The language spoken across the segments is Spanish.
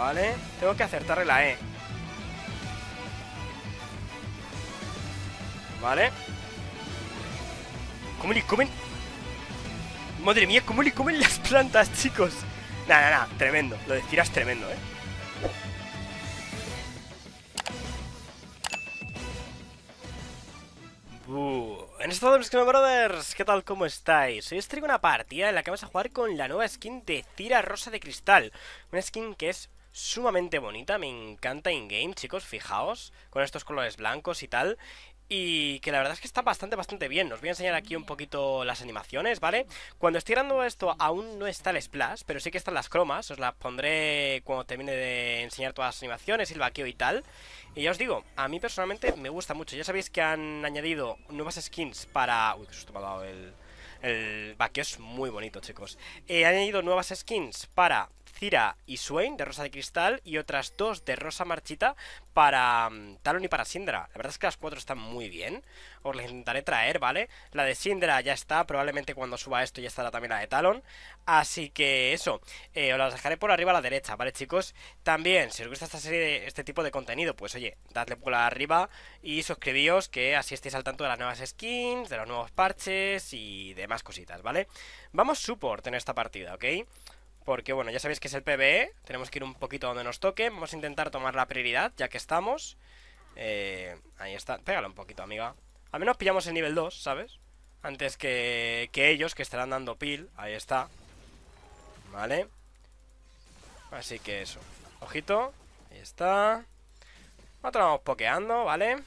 Vale, tengo que acertarle la E. Vale. ¿Cómo le comen? Madre mía, ¿cómo le comen las plantas, chicos? Nah, nah, nah, tremendo. Lo de Cira es tremendo, ¿eh? en estado mis Brothers, ¿qué tal? ¿Cómo estáis? Hoy os traigo una partida en la que vamos a jugar con la nueva skin de Cira Rosa de Cristal Una skin que es sumamente bonita, me encanta in-game, chicos, fijaos, con estos colores blancos y tal. Y que la verdad es que está bastante, bastante bien. Os voy a enseñar aquí un poquito las animaciones, ¿vale? Cuando estoy grabando esto aún no está el splash, pero sí que están las cromas. Os las pondré cuando termine de enseñar todas las animaciones, Y el vaqueo y tal. Y ya os digo, a mí personalmente me gusta mucho. Ya sabéis que han añadido nuevas skins para... Uy, que susto me ha dado el... El vaqueo es muy bonito, chicos. Eh, han añadido nuevas skins para Cira y Swain de Rosa de Cristal y otras dos de Rosa Marchita para mm, Talon y para Sindra. La verdad es que las cuatro están muy bien. Os las intentaré traer, ¿vale? La de Sindra ya está, probablemente cuando suba esto ya estará también la de Talon. Así que eso, eh, os las dejaré por arriba a la derecha, ¿vale chicos? También, si os gusta esta serie, este tipo de contenido, pues oye, dadle por arriba y suscribíos que así estéis al tanto de las nuevas skins, de los nuevos parches y demás cositas, ¿vale? Vamos support en esta partida, ¿ok? porque, bueno, ya sabéis que es el PBE tenemos que ir un poquito donde nos toque, vamos a intentar tomar la prioridad, ya que estamos. Eh, ahí está, pégalo un poquito, amiga. Al menos pillamos el nivel 2, ¿sabes? Antes que, que ellos, que estarán dando pil, ahí está. Vale. Así que eso. Ojito, ahí está. Otro vamos pokeando, ¿vale? vale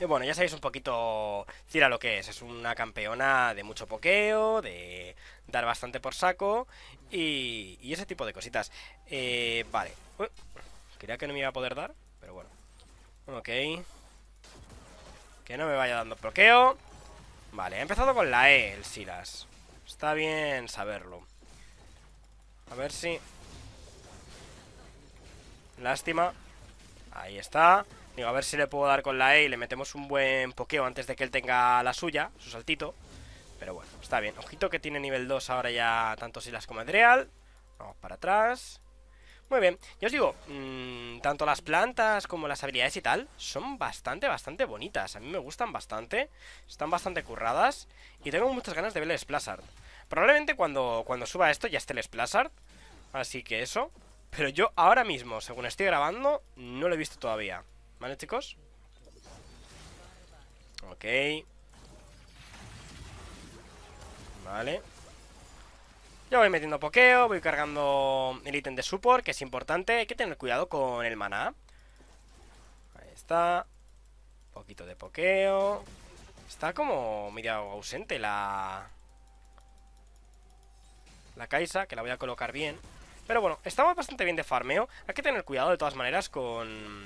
y bueno, ya sabéis un poquito Cira lo que es. Es una campeona de mucho pokeo, de dar bastante por saco y, ese tipo de cositas. Eh, vale. quería que no me iba a poder dar, pero bueno. Ok. Que no me vaya dando pokeo. Vale, he empezado con la E el Silas. Está bien saberlo. A ver si... Lástima. Ahí está a ver si le puedo dar con la E y le metemos un buen pokeo antes de que él tenga la suya, su saltito. Pero bueno, está bien. Ojito que tiene nivel 2 ahora ya tanto Silas como Edreal. Vamos para atrás. Muy bien, yo os digo, mm, tanto las plantas como las habilidades y tal son bastante, bastante bonitas. A mí me gustan bastante, están bastante curradas y tengo muchas ganas de ver el Splashard. Probablemente cuando, cuando suba esto ya esté el Splashard, así que eso. Pero yo ahora mismo, según estoy grabando, no lo he visto todavía. ¿Vale, chicos? Ok. Vale. Yo voy metiendo pokeo, voy cargando el ítem de support, que es importante. Hay que tener cuidado con el maná. Ahí está. Un poquito de pokeo. Está como medio ausente la... La Kaisa, que la voy a colocar bien. Pero bueno, estamos bastante bien de farmeo. Hay que tener cuidado de todas maneras con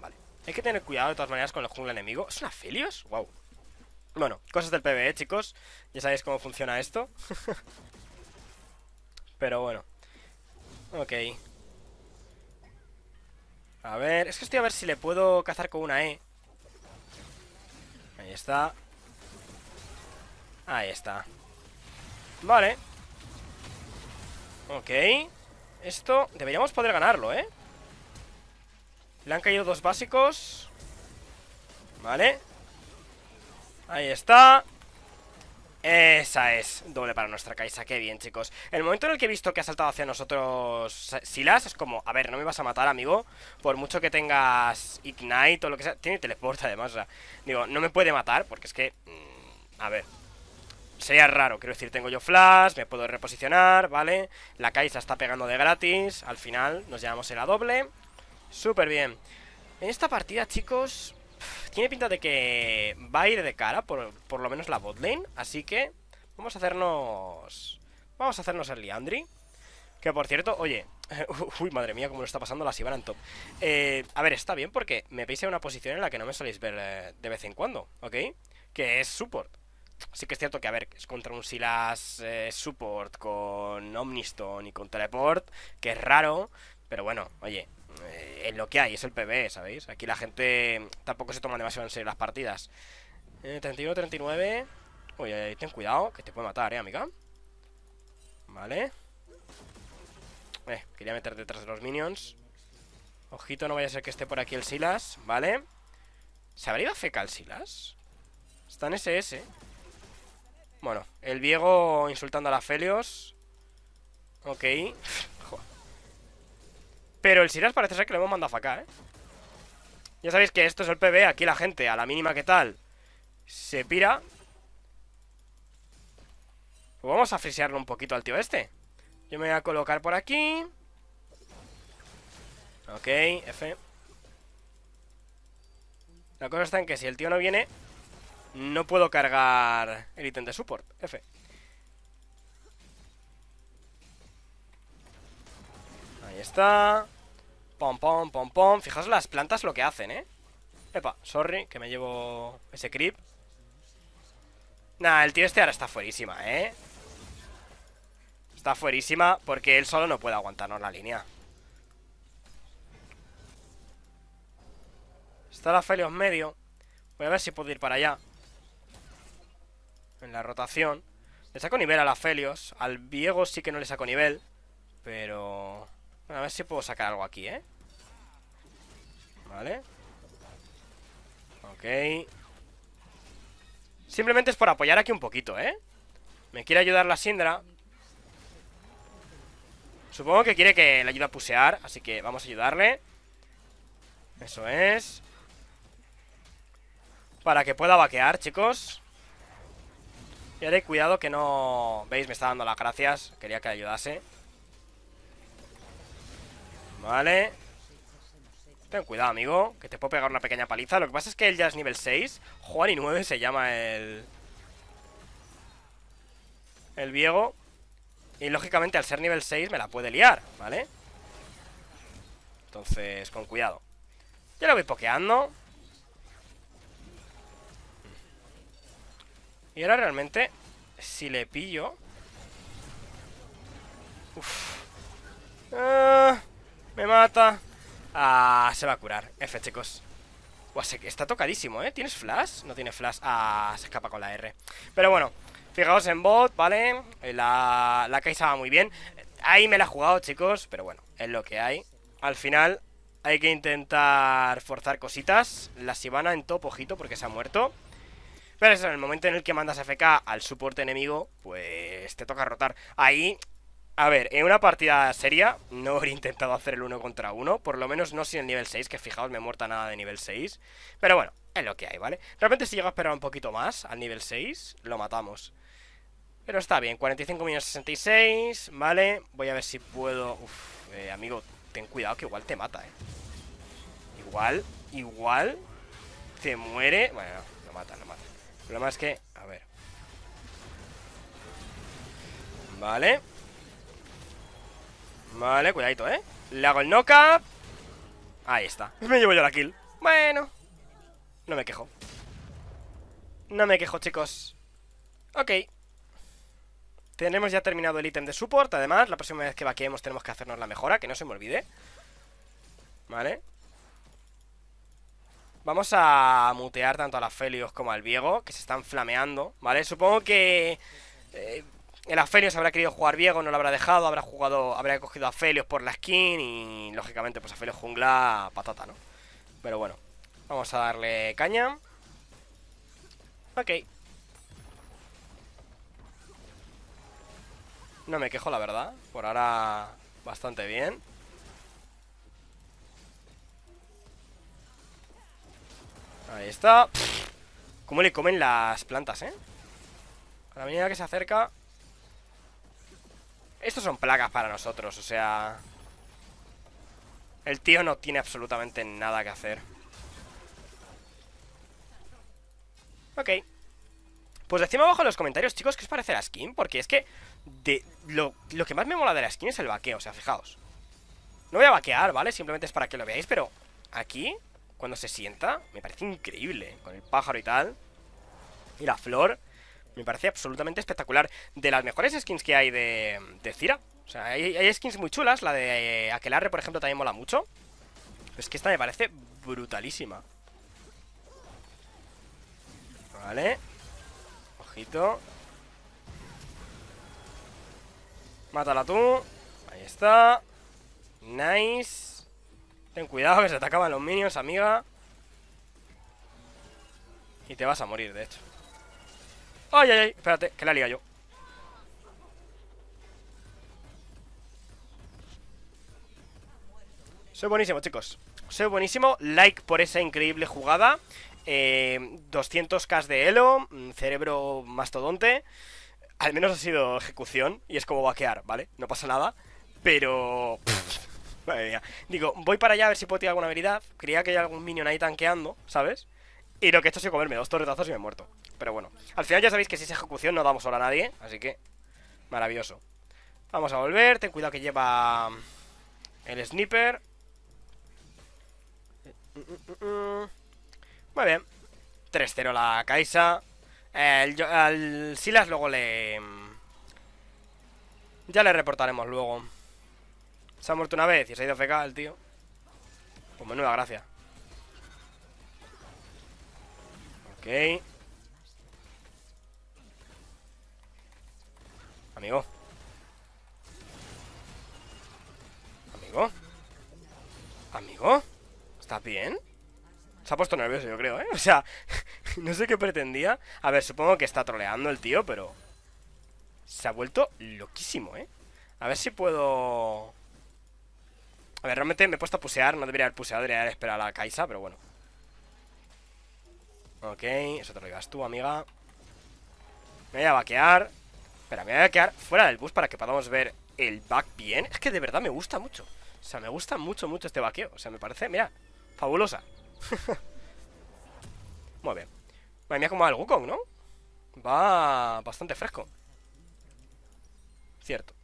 vale Hay que tener cuidado de todas maneras con el jungla enemigo ¿Es una Wow Bueno, cosas del PvE, chicos Ya sabéis cómo funciona esto Pero bueno Ok A ver, es que estoy a ver si le puedo cazar con una E Ahí está Ahí está Vale Ok Esto deberíamos poder ganarlo, ¿eh? Le han caído dos básicos. Vale. Ahí está. Esa es, doble para nuestra Kaisa, qué bien chicos El momento en el que he visto que ha saltado hacia nosotros Silas, es como, a ver, no me vas a matar amigo Por mucho que tengas Ignite o lo que sea, tiene teleporta además o Digo, no me puede matar porque es que mm, A ver Sería raro, quiero decir, tengo yo flash, me puedo reposicionar, ¿vale? La Kaisa está pegando de gratis Al final nos llevamos en la doble Súper bien. En esta partida, chicos, tiene pinta de que va a ir de cara, por, lo menos la botlane. Así que vamos a hacernos... Vamos a hacernos el Liandry. Que por cierto, oye... uy, madre mía, cómo lo está pasando la Sivana en top. Eh, a ver, está bien porque me veis en una posición en la que no me soléis ver eh, de vez en cuando, ¿ok? Que es support. Así que es cierto que, a ver, es contra un Silas eh, support con Omnistone y con Teleport, que es raro, pero bueno, oye, en eh, lo que hay, es el PB, ¿sabéis? Aquí la gente tampoco se toma demasiado en serio las partidas. 31, 39. ahí ten cuidado, que te puede matar, ¿eh, amiga? Vale. Eh, quería meter detrás de los minions. Ojito, no vaya a ser que esté por aquí el Silas, ¿vale? ¿Se habría a fecal Silas? Está en SS. Bueno, el viejo insultando a la Felios. Ok. Pero el Siras parece ser que lo hemos mandado a facar, ¿eh? Ya sabéis que esto es el PB, aquí la gente, a la mínima que tal, se pira. Pues vamos a frisearlo un poquito al tío este. Yo me voy a colocar por aquí. Ok, F. La cosa está en que si el tío no viene, no puedo cargar el ítem de support. F. está. Pom, pom, pom, pom. Fijaos las plantas lo que hacen, ¿eh? Epa, sorry, que me llevo ese creep. Nah, el tío este ahora está fuerísima, ¿eh? Está fuerísima porque él solo no puede aguantarnos la línea. Está la Felios medio. Voy a ver si puedo ir para allá. En la rotación. Le saco nivel a la Felios. Al Viego sí que no le saco nivel. Pero a ver si puedo sacar algo aquí, ¿eh? Vale Ok Simplemente es por apoyar aquí un poquito, ¿eh? Me quiere ayudar la Sindra Supongo que quiere que le ayude a pusear Así que vamos a ayudarle Eso es Para que pueda vaquear, chicos Y haré cuidado que no... ¿Veis? Me está dando las gracias Quería que ayudase Vale. Ten cuidado, amigo, que te puedo pegar una pequeña paliza. Lo que pasa es que él ya es nivel 6. Juan y 9 se llama el... El viejo. Y lógicamente al ser nivel 6 me la puede liar, ¿vale? Entonces, con cuidado. Ya lo voy pokeando. Y ahora realmente, si le pillo... Uf. Uh... Me mata. Ah, se va a curar. F, chicos. que está tocadísimo, ¿eh? ¿Tienes flash? No tiene flash. Ah, se escapa con la R. Pero bueno, fijaos en bot, ¿vale? Eh, la, la Kaisa va muy bien. Ahí me la he jugado, chicos. Pero bueno, es lo que hay. Al final hay que intentar forzar cositas. La Sibana en todo ojito, porque se ha muerto. Pero eso, en el momento en el que mandas FK al soporte enemigo, pues te toca rotar. Ahí a ver, en una partida seria no habría intentado hacer el uno contra uno. por lo menos no sin el nivel 6, que fijaos, me muerta nada de nivel 6. Pero bueno, es lo que hay, ¿vale? repente si llego a esperar un poquito más al nivel 6, lo matamos. Pero está bien, 45 minutos 66, ¿vale? Voy a ver si puedo... Uf, eh, amigo, ten cuidado que igual te mata, ¿eh? Igual, igual, te muere... Bueno, no, no mata, no mata. El problema es que... A ver. Vale. Vale, cuidadito, ¿eh? Le hago el knock-up Ahí está Me llevo yo la kill Bueno No me quejo No me quejo, chicos Ok Tenemos ya terminado el ítem de support Además, la próxima vez que vaquemos tenemos que hacernos la mejora Que no se me olvide Vale Vamos a mutear tanto a la Felios como al Viego Que se están flameando, ¿vale? Supongo que... Eh, el Afelios habrá querido jugar Viego, no lo habrá dejado, habrá jugado, habrá cogido a Afelios por la skin y lógicamente pues Afelios jungla patata, ¿no? Pero bueno, vamos a darle caña. Ok. No me quejo, la verdad. Por ahora bastante bien. Ahí está. ¿Cómo le comen las plantas, eh? A la medida que se acerca estos son plagas para nosotros, o sea... El tío no tiene absolutamente nada que hacer. Ok. Pues decime abajo en los comentarios, chicos, qué os parece la skin, porque es que de lo, lo que más me mola de la skin es el vaqueo, o sea, fijaos. No voy a vaquear, ¿vale? Simplemente es para que lo veáis, pero aquí, cuando se sienta, me parece increíble, con el pájaro y tal. Y la flor, me parece absolutamente espectacular. De las mejores skins que hay de, de Cira. O sea, hay, skins muy chulas. La de eh, Aquelarre, por ejemplo, también mola mucho. Es que esta me parece brutalísima. Vale. Ojito. Mátala tú. Ahí está. Nice. Ten cuidado que se te los minions, amiga. Y te vas a morir, de hecho. ¡Ay, ay, ay! Espérate, que la liga yo. Soy buenísimo, chicos. Soy buenísimo. Like por esa increíble jugada. 200k eh, de Elo. Mm, cerebro mastodonte. Al menos ha sido ejecución. Y es como vaquear, ¿vale? No pasa nada. Pero... madre mía. Digo, voy para allá a ver si puedo tirar alguna habilidad. Creía que hay algún minion ahí tanqueando, ¿sabes? Y lo que he hecho ha comerme dos torretazos y me he muerto. Pero bueno, al final ya sabéis que si es ejecución no damos hora a nadie Así que, maravilloso Vamos a volver, ten cuidado que lleva mm, el sniper Muy bien 3-0 la Kaisa el, Al Silas luego le... Mm, ya le reportaremos luego Se ha muerto una vez y se ha ido feca el tío Pues nueva gracia Ok Amigo. Amigo. Amigo. ¿Estás bien? Se ha puesto nervioso, yo creo, ¿eh? O sea, no sé qué pretendía. A ver, supongo que está troleando el tío, pero... Se ha vuelto loquísimo, ¿eh? A ver si puedo... A ver, realmente me he puesto a pusear. No debería haber puseado, debería haber esperado a la Kaisa, pero bueno. Ok, eso te lo llevas tú, amiga. Me voy a vaquear. Espera, me voy a quedar fuera del bus para que podamos ver el back bien Es que de verdad me gusta mucho O sea, me gusta mucho, mucho este vaqueo O sea, me parece, mira, fabulosa Muy bien Madre mía, como va el Wukong, ¿no? Va bastante fresco Cierto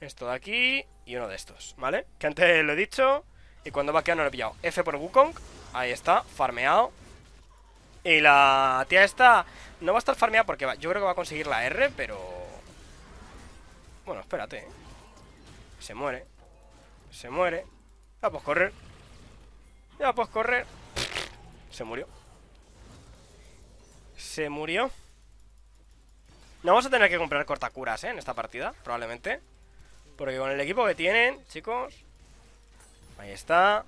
Esto de aquí y uno de estos, ¿vale? Que antes lo he dicho Y cuando va no lo he pillado F por Wukong Ahí está, farmeado Y la tía esta no va a estar farmeada porque yo creo que va a conseguir la R, pero bueno, espérate. ¿eh? Se muere. Se muere. Ya puedes correr. Ya puedes correr. Se murió. Se murió. No vamos a tener que comprar cortacuras, ¿eh? En esta partida, probablemente. Porque con el equipo que tienen, chicos. Ahí está.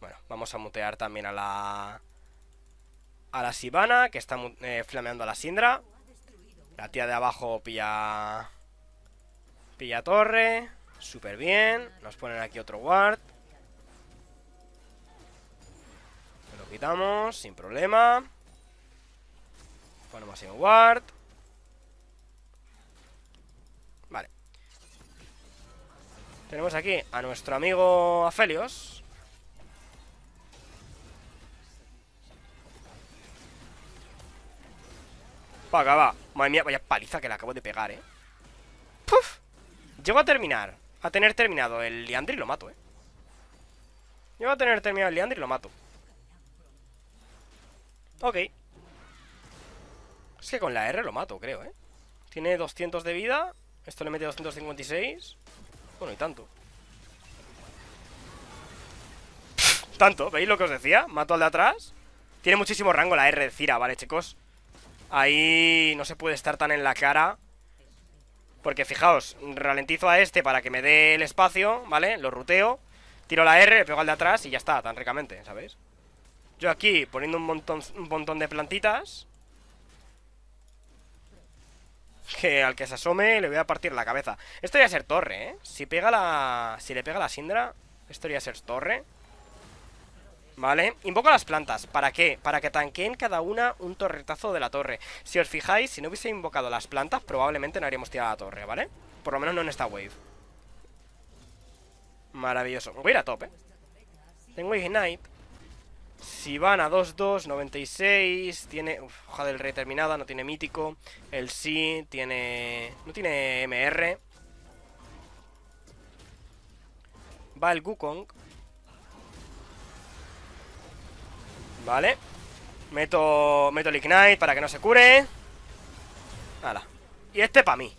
Bueno, vamos a mutear también a la... A la Sivana, que está eh, flameando a la Sindra. La tía de abajo pilla... Pilla torre. Súper bien. Nos ponen aquí otro ward. Lo quitamos, sin problema. Ponemos en un ward. Vale. Tenemos aquí a nuestro amigo Afelios. Paga, va. Madre mía, vaya paliza que le acabo de pegar, ¿eh? ¡Puf! Llego a terminar A tener terminado el Leandri y lo mato, ¿eh? Llego a tener terminado el Leandri y lo mato Ok Es que con la R lo mato, creo, ¿eh? Tiene 200 de vida Esto le mete 256 Bueno, y tanto Tanto, ¿veis lo que os decía? Mato al de atrás Tiene muchísimo rango la R de Cira, ¿vale, chicos? Ahí no se puede estar tan en la cara. Porque fijaos, ralentizo a este para que me dé el espacio, ¿vale? Lo ruteo, tiro la R, le pego al de atrás y ya está, tan ricamente, ¿sabéis? Yo aquí poniendo un montón, un montón de plantitas. Que al que se asome le voy a partir la cabeza. Esto a ser torre, ¿eh? Si pega la. Si le pega la Sindra, esto a ser torre. ¿Vale? Invoco las plantas, ¿para qué? Para que tanqueen cada una un torretazo de la torre Si os fijáis, si no hubiese invocado las plantas Probablemente no haríamos tirado la torre, ¿vale? Por lo menos no en esta wave Maravilloso, voy a ir a top, ¿eh? Tengo Ignite Si van a 2-2, 96 Tiene, uf, hoja del rey terminada No tiene mítico, el sí Tiene, no tiene MR Va el Gukong Vale. Meto, meto el Ignite para que no se cure. Hala. Y este para mí.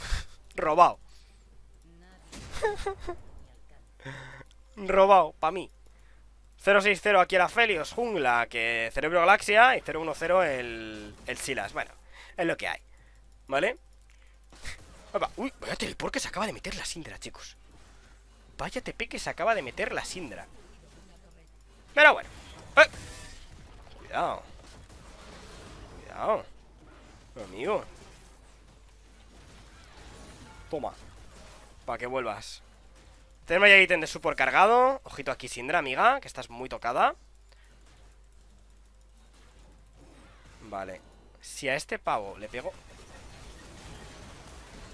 Robado. Robado, para mí. 060 aquí el la jungla, que Cerebro Galaxia y 010 el, el Silas. Bueno, es lo que hay. ¿Vale? uy, vaya teleport se acaba de meter la Sindra, chicos. Vaya TP que se acaba de meter la Sindra. Pero bueno. Cuidado. Cuidado. Amigo. Toma. Para que vuelvas. Tenemos ya el ítem de super cargado. Ojito aquí, Sindra, amiga, que estás muy tocada. Vale. Si a este pavo le pego...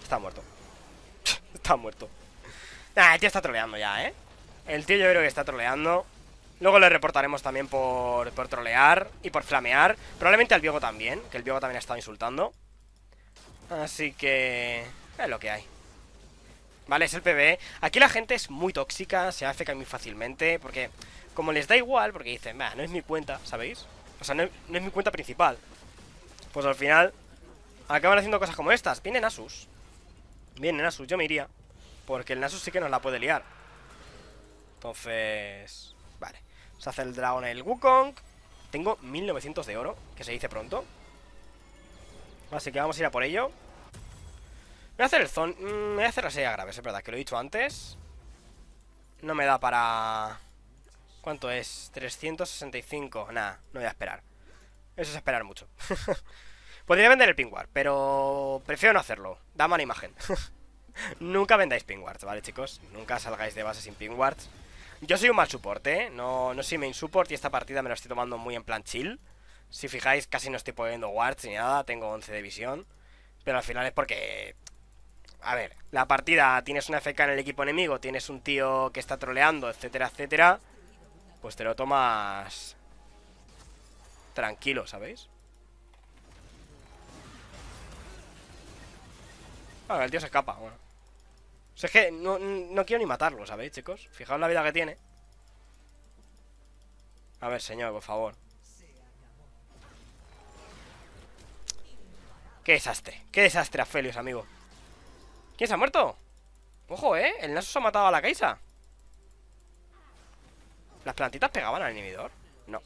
Está muerto. está muerto. Nah, el tío está troleando ya, ¿eh? El tío yo creo que está troleando. Luego le reportaremos también por, trolear y por flamear. Probablemente al viejo también, que el viejo también ha estado insultando. Así que... es lo que hay. Vale, es el PB Aquí la gente es muy tóxica, se hace muy fácilmente, porque como les da igual, porque dicen, no es mi cuenta, ¿sabéis? O sea, no, es mi cuenta principal. Pues al final acaban haciendo cosas como estas. Viene Nasus. Viene Nasus, yo me iría. Porque el Nasus sí que nos la puede liar. Entonces... Vale. Se hace el dragón el Wukong. Tengo 1900 de oro, que se dice pronto. Así que vamos a ir a por ello. Voy a hacer el zon... Mm, voy a hacer la serie grave, es verdad, que lo he dicho antes. No me da para... ¿Cuánto es? 365. Nada, no voy a esperar. Eso es esperar mucho. Podría vender el pingüar, pero prefiero no hacerlo. Da mala imagen. Nunca vendáis pingwarts, ¿vale, chicos? Nunca salgáis de base sin pingüarts. Yo soy un mal soporte, ¿eh? No, no soy main support y esta partida me la estoy tomando muy en plan chill. Si fijáis, casi no estoy poniendo wards ni nada, tengo 11 de visión. Pero al final es porque... A ver, la partida, tienes una FK en el equipo enemigo, tienes un tío que está troleando, etcétera, etcétera. Pues te lo tomas... Tranquilo, ¿sabéis? Ah, el tío se escapa, bueno. O sea, es que no, quiero ni matarlo, ¿sabéis, chicos? Fijaos la vida que tiene. A ver, señor, por favor. Qué desastre, qué desastre, Aphelios, amigo ¿Quién se ha muerto? Ojo, ¿eh? El Nasus ha matado a la Kaisa ¿Las plantitas pegaban al inhibidor? No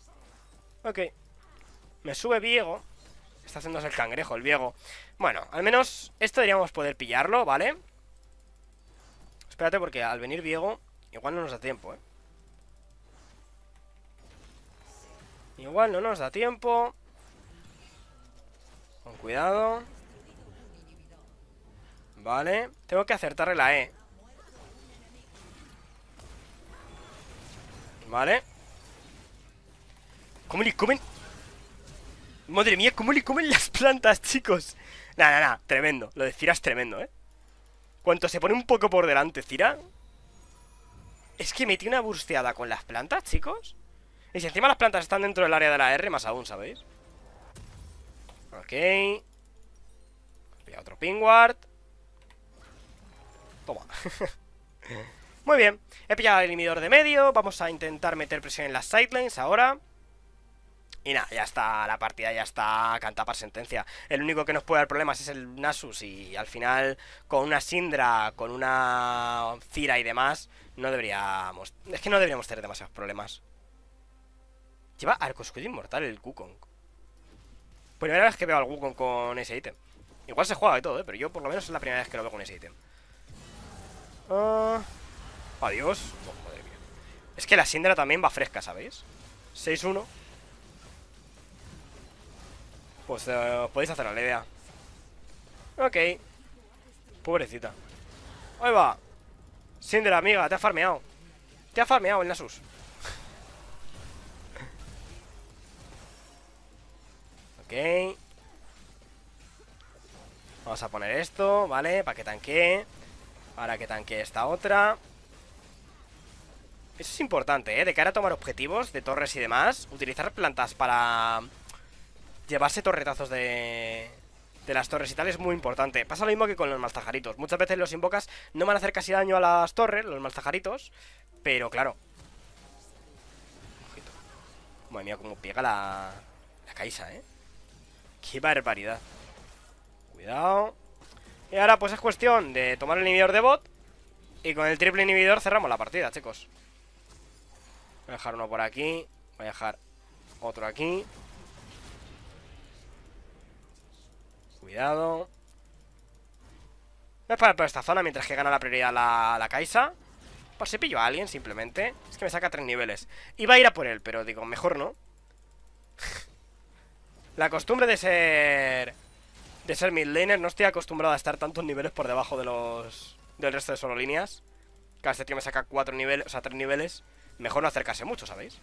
Ok Me sube Viego Está haciéndose el cangrejo, el Viego Bueno, al menos esto deberíamos poder pillarlo, ¿vale? Espérate porque al venir Diego Igual no nos da tiempo, ¿eh? Igual no nos da tiempo Con cuidado Vale Tengo que acertarle la E Vale ¿Cómo le comen? Madre mía, ¿cómo le comen las plantas, chicos? Nah, na nah, tremendo Lo de tremendo, ¿eh? Cuanto se pone un poco por delante, Cira. Es que metí una bursteada con las plantas, chicos. Y si encima las plantas están dentro del área de la R, más aún, ¿sabéis? Ok. Pilla otro pingward. Toma. Muy bien. He pillado el inhibidor de medio. Vamos a intentar meter presión en las sidelines ahora. Y nada, ya está, la partida ya está cantada para sentencia. El único que nos puede dar problemas es el Nasus y al final con una Sindra, con una Cira y demás, no deberíamos... Es que no deberíamos tener demasiados problemas. Lleva Arcoscudo Inmortal el Kukong. Primera vez que veo al Wukong con ese ítem. Igual se juega de todo, ¿eh? pero yo por lo menos es la primera vez que lo veo con ese ítem. Ah, adiós. Oh, es que la Sindra también va fresca, ¿sabéis? 6-1. Pues os eh, podéis hacer la idea. Ok. Pobrecita. Ahí va. la amiga, te ha farmeado. Te ha farmeado el Nasus. ok. Vamos a poner esto, ¿vale? Para que tanque Para que tanque esta otra. Eso es importante, ¿eh? De cara a tomar objetivos de torres y demás. Utilizar plantas para llevarse torretazos de, de las torres y tal es muy importante. Pasa lo mismo que con los maltajaritos. Muchas veces los invocas no van a hacer casi daño a las torres, los maltajaritos. pero claro. Madre mía, cómo pega la, la ¿eh? ¡Qué barbaridad! Cuidado. Y ahora pues es cuestión de tomar el inhibidor de bot y con el triple inhibidor cerramos la partida, chicos. Voy a dejar uno por aquí, voy a dejar otro aquí. Cuidado. Voy a parar por esta zona mientras que gana la prioridad la, la Kaisa. Por si pillo a alguien, simplemente. Es que me saca tres niveles. Iba a ir a por él, pero digo, mejor no. la costumbre de ser... De ser mid laner, no estoy acostumbrado a estar tantos niveles por debajo de los... Del resto de solo líneas. Cada este tío me saca cuatro niveles, o sea, tres niveles. Mejor no acercarse mucho, ¿sabéis?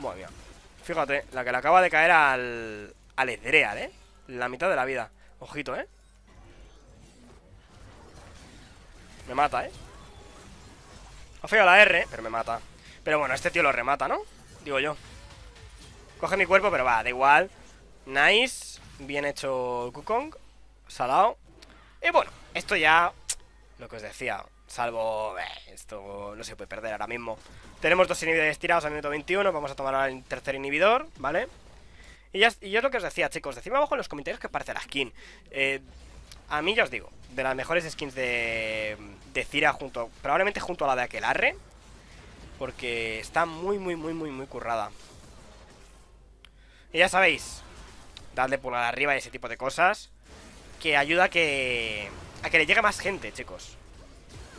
Muy bien. Fíjate, la que le acaba de caer al... Al Edreal, ¿eh? La mitad de la vida Ojito, ¿eh? Me mata, ¿eh? Ha fallado la R, pero me mata Pero bueno, este tío lo remata, ¿no? Digo yo Coge mi cuerpo, pero va, da igual Nice Bien hecho Kukong Salado Y bueno, esto ya... Lo que os decía Salvo... Eh, esto no se puede perder ahora mismo tenemos dos inhibidores tirados al minuto 21. Vamos a tomar el tercer inhibidor, ¿vale? Y, ya, yo es lo que os decía, chicos. Decidme abajo en los comentarios qué parece la skin. Eh, a mí ya os digo, de las mejores skins de, de Cira junto, probablemente junto a la de Aquelarre. Porque está muy, muy, muy, muy, muy currada. Y ya sabéis, dadle pulgar arriba y ese tipo de cosas. Que ayuda a que, a que le llegue más gente, chicos.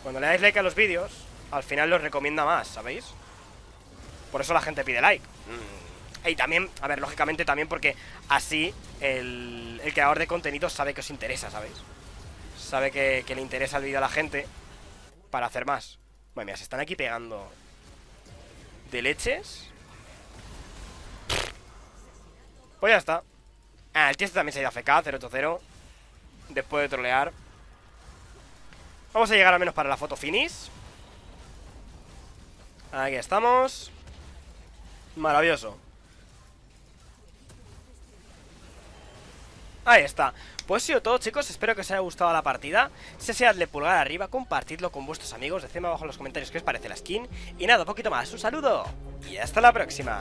Cuando le dais like a los vídeos, al final los recomienda más, ¿sabéis? Por eso la gente pide like. Mm. Y también, a ver, lógicamente también porque así el, el creador de contenido sabe que os interesa, ¿sabéis? Sabe que, le interesa el vídeo a la gente para hacer más. Bueno, mira, se están aquí pegando de leches. Pues ya está. Ah, el tío este también se ha ido a FK, 080. Después de trolear. Vamos a llegar al menos para la foto finish. Aquí estamos Maravilloso Ahí está Pues ha sido todo chicos, espero que os haya gustado la partida Si así pulgar arriba, compartidlo con vuestros amigos Decidme abajo en los comentarios qué os parece la skin Y nada, un poquito más, un saludo Y hasta la próxima